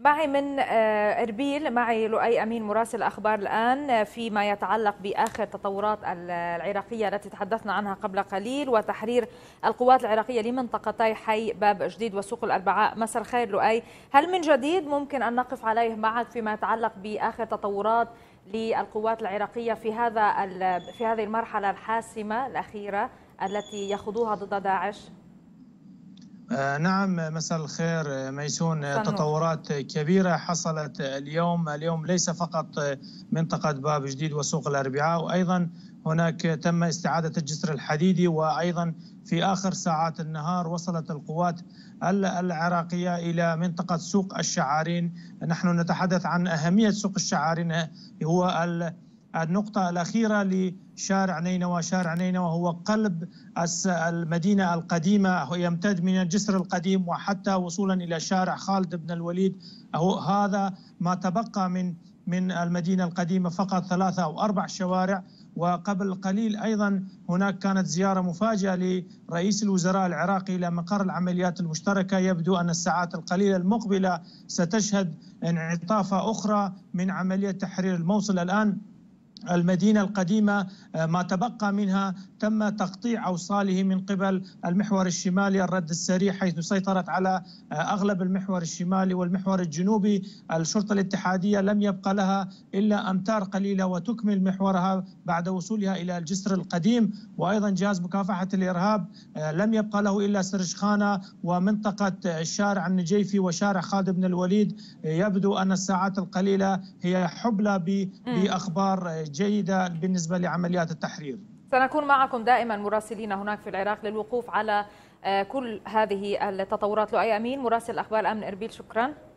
معي من آه، اربيل معي لؤي امين مراسل اخبار الان آه، فيما يتعلق باخر تطورات العراقيه التي تحدثنا عنها قبل قليل وتحرير القوات العراقيه لمنطقتي حي باب جديد وسوق الاربعاء مساء الخير لؤي هل من جديد ممكن ان نقف عليه معك فيما يتعلق باخر تطورات للقوات العراقيه في هذا في هذه المرحله الحاسمه الاخيره التي يخوضوها ضد داعش؟ آه، نعم مساء الخير آه، ميسون آه، تطورات كبيرة حصلت اليوم اليوم ليس فقط منطقة باب جديد وسوق الأربعاء وأيضا هناك تم استعادة الجسر الحديدي وأيضا في آخر ساعات النهار وصلت القوات العراقية إلى منطقة سوق الشعارين نحن نتحدث عن أهمية سوق الشعارين هو ال النقطة الأخيرة لشارع نينوى شارع نينوى هو قلب المدينة القديمة يمتد من الجسر القديم وحتى وصولا إلى شارع خالد بن الوليد هذا ما تبقى من من المدينة القديمة فقط ثلاثة أو أربع شوارع وقبل قليل ايضا هناك كانت زياره مفاجئه لرئيس الوزراء العراقي الى مقر العمليات المشتركه يبدو ان الساعات القليله المقبله ستشهد انعطافه اخرى من عمليه تحرير الموصل الان المدينة القديمة آه، ما تبقى منها تم تقطيع أوصاله من قبل المحور الشمالي الرد السريع حيث سيطرت على آه، أغلب المحور الشمالي والمحور الجنوبي الشرطة الاتحادية لم يبقى لها إلا أمتار قليلة وتكمل محورها بعد وصولها إلى الجسر القديم وأيضا جهاز مكافحة الإرهاب آه، لم يبقى له إلا سرشخانة ومنطقة الشارع النجيفي وشارع خالد بن الوليد يبدو أن الساعات القليلة هي حبلى بأخبار جيدة بالنسبة لعمليات التحرير سنكون معكم دائما مراسلين هناك في العراق للوقوف على آه، كل هذه التطورات لؤي أمين مراسل أخبار أمن إربيل شكرا